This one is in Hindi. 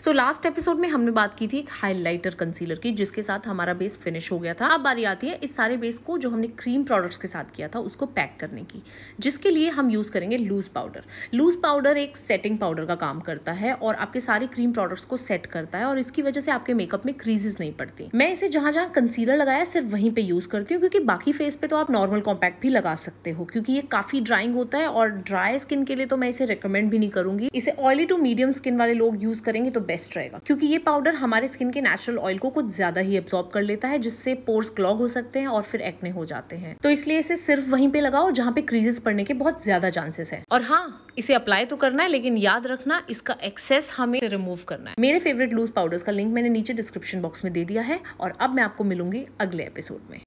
सो लास्ट एपिसोड में हमने बात की थी एक हाइलाइटर कंसीलर की जिसके साथ हमारा बेस फिनिश हो गया था अब बारी आती है इस सारे बेस को जो हमने क्रीम प्रोडक्ट्स के साथ किया था उसको पैक करने की जिसके लिए हम यूज़ करेंगे लूज पाउडर लूज पाउडर एक सेटिंग पाउडर का काम करता है और आपके सारे क्रीम प्रोडक्ट्स को सेट करता है और इसकी वजह से आपके मेकअप में क्रीजेज नहीं पड़ती मैं इसे जहां जहां कंसीलर लगाया सिर्फ वहीं पर यूज़ करती हूँ क्योंकि बाकी फेस पे तो आप नॉर्मल कॉम्पैक्ट भी लगा सकते हो क्योंकि ये काफ़ी ड्राइंग होता है और ड्राई स्किन के लिए तो मैं इसे रिकमेंड भी नहीं करूंगी इसे ऑयली टू मीडियम स्किन वाले लोग यूज़ करेंगे तो बेस्ट रहेगा क्योंकि ये पाउडर हमारे स्किन के नेचुरल ऑयल को कुछ ज्यादा ही एब्जॉर्ब कर लेता है जिससे पोर्स क्लॉग हो सकते हैं और फिर एक्ने हो जाते हैं तो इसलिए इसे सिर्फ वहीं पे लगाओ जहाँ पे क्रीजेस पड़ने के बहुत ज्यादा चांसेस है और हाँ इसे अप्लाई तो करना है लेकिन याद रखना इसका एक्सेस हमें रिमूव करना है मेरे फेवरेट लूज पाउडर्स का लिंक मैंने नीचे डिस्क्रिप्शन बॉक्स में दे दिया है और अब मैं आपको मिलूंगी अगले एपिसोड में